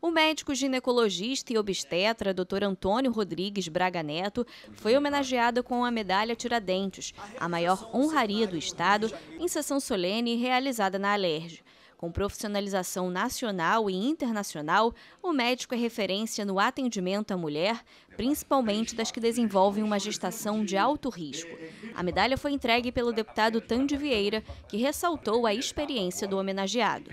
O médico ginecologista e obstetra, Dr. Antônio Rodrigues Braga Neto, foi homenageado com a medalha Tiradentes, a maior honraria do Estado, em sessão solene realizada na Alerj. Com profissionalização nacional e internacional, o médico é referência no atendimento à mulher, principalmente das que desenvolvem uma gestação de alto risco. A medalha foi entregue pelo deputado Tandy Vieira, que ressaltou a experiência do homenageado.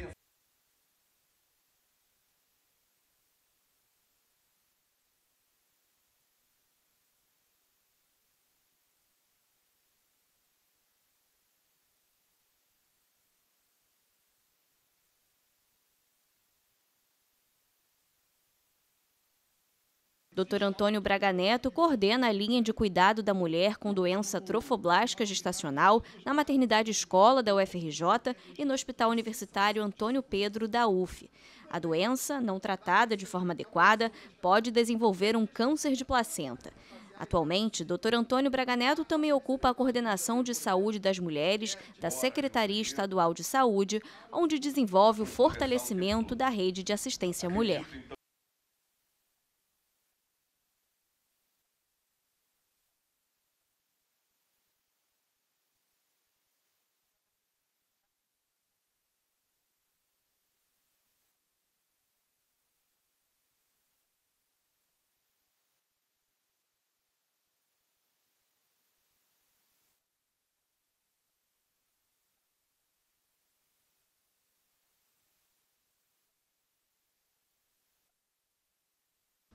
Dr. Antônio Braga Neto coordena a linha de cuidado da mulher com doença trofoblástica gestacional na maternidade escola da UFRJ e no Hospital Universitário Antônio Pedro da UF. A doença, não tratada de forma adequada, pode desenvolver um câncer de placenta. Atualmente, Dr. Antônio Braga Neto também ocupa a coordenação de saúde das mulheres da Secretaria Estadual de Saúde, onde desenvolve o fortalecimento da rede de assistência à mulher.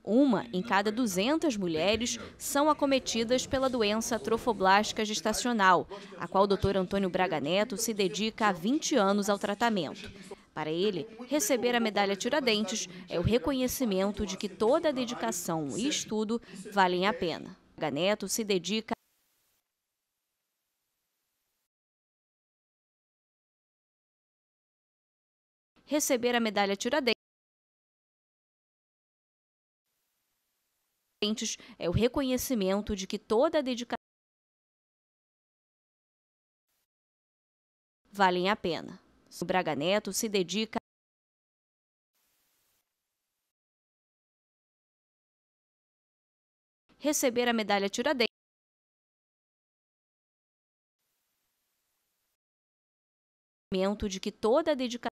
Uma em cada 200 mulheres são acometidas pela doença trofoblástica gestacional, a qual o Dr. Antônio Braga Neto se dedica há 20 anos ao tratamento. Para ele, receber a medalha Tiradentes é o reconhecimento de que toda a dedicação e estudo valem a pena. Braga Neto se dedica receber a medalha Tiradentes é o reconhecimento de que toda a dedicação valem a pena. O Braga Neto se dedica a receber a medalha Tiradentes de que toda a dedicação